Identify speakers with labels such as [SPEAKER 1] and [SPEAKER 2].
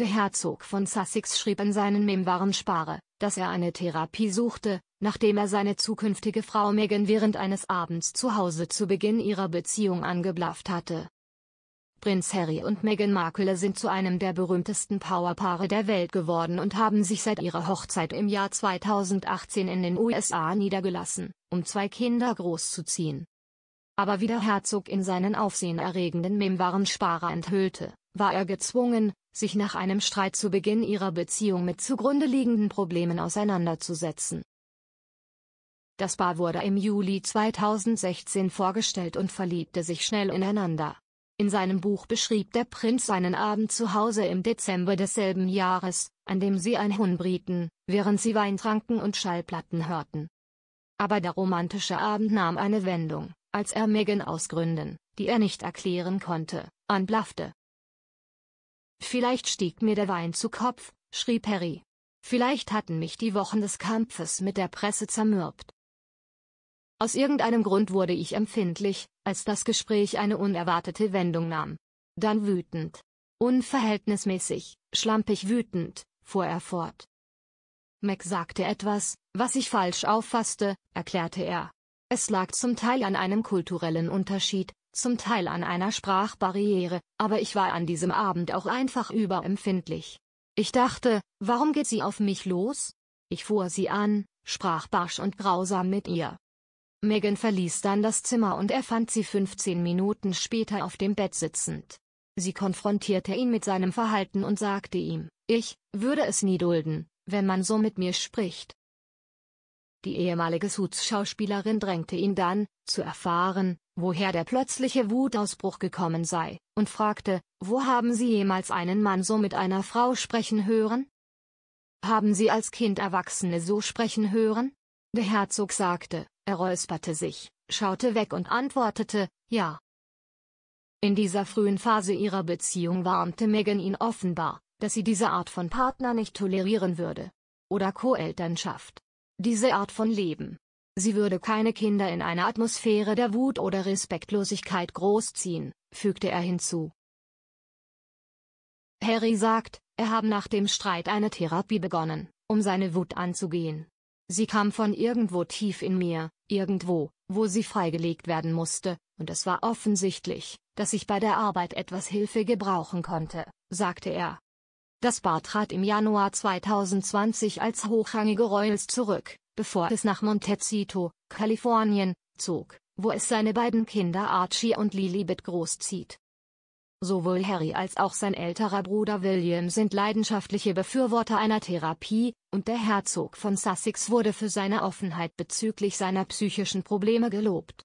[SPEAKER 1] Der Herzog von Sussex schrieb in seinen Memoiren Spare, dass er eine Therapie suchte, nachdem er seine zukünftige Frau Meghan während eines Abends zu Hause zu Beginn ihrer Beziehung angeblafft hatte. Prinz Harry und Meghan Markle sind zu einem der berühmtesten Powerpaare der Welt geworden und haben sich seit ihrer Hochzeit im Jahr 2018 in den USA niedergelassen, um zwei Kinder großzuziehen. Aber wie der Herzog in seinen aufsehenerregenden Memoiren Sparer enthüllte, war er gezwungen, sich nach einem Streit zu Beginn ihrer Beziehung mit zugrunde liegenden Problemen auseinanderzusetzen. Das Paar wurde im Juli 2016 vorgestellt und verliebte sich schnell ineinander. In seinem Buch beschrieb der Prinz seinen Abend zu Hause im Dezember desselben Jahres, an dem sie ein Huhn brieten, während sie Wein tranken und Schallplatten hörten. Aber der romantische Abend nahm eine Wendung, als er Megan aus Gründen, die er nicht erklären konnte, anblaffte. Vielleicht stieg mir der Wein zu Kopf, schrieb Harry. Vielleicht hatten mich die Wochen des Kampfes mit der Presse zermürbt. Aus irgendeinem Grund wurde ich empfindlich, als das Gespräch eine unerwartete Wendung nahm. Dann wütend. Unverhältnismäßig, schlampig wütend, fuhr er fort. Mac sagte etwas, was ich falsch auffasste, erklärte er. Es lag zum Teil an einem kulturellen Unterschied, zum Teil an einer Sprachbarriere, aber ich war an diesem Abend auch einfach überempfindlich. Ich dachte, warum geht sie auf mich los? Ich fuhr sie an, sprach barsch und grausam mit ihr. Megan verließ dann das Zimmer und er fand sie 15 Minuten später auf dem Bett sitzend. Sie konfrontierte ihn mit seinem Verhalten und sagte ihm, ich würde es nie dulden, wenn man so mit mir spricht. Die ehemalige Suits-Schauspielerin drängte ihn dann, zu erfahren, woher der plötzliche Wutausbruch gekommen sei, und fragte, wo haben Sie jemals einen Mann so mit einer Frau sprechen hören? Haben Sie als Kind Erwachsene so sprechen hören? Der Herzog sagte, er räusperte sich, schaute weg und antwortete, ja. In dieser frühen Phase ihrer Beziehung warnte Megan ihn offenbar, dass sie diese Art von Partner nicht tolerieren würde. Oder Co-Elternschaft diese Art von Leben. Sie würde keine Kinder in einer Atmosphäre der Wut oder Respektlosigkeit großziehen, fügte er hinzu. Harry sagt, er habe nach dem Streit eine Therapie begonnen, um seine Wut anzugehen. Sie kam von irgendwo tief in mir, irgendwo, wo sie freigelegt werden musste, und es war offensichtlich, dass ich bei der Arbeit etwas Hilfe gebrauchen konnte, sagte er. Das Paar trat im Januar 2020 als hochrangige Royals zurück, bevor es nach Montecito, Kalifornien, zog, wo es seine beiden Kinder Archie und Lilibet großzieht. Sowohl Harry als auch sein älterer Bruder William sind leidenschaftliche Befürworter einer Therapie, und der Herzog von Sussex wurde für seine Offenheit bezüglich seiner psychischen Probleme gelobt.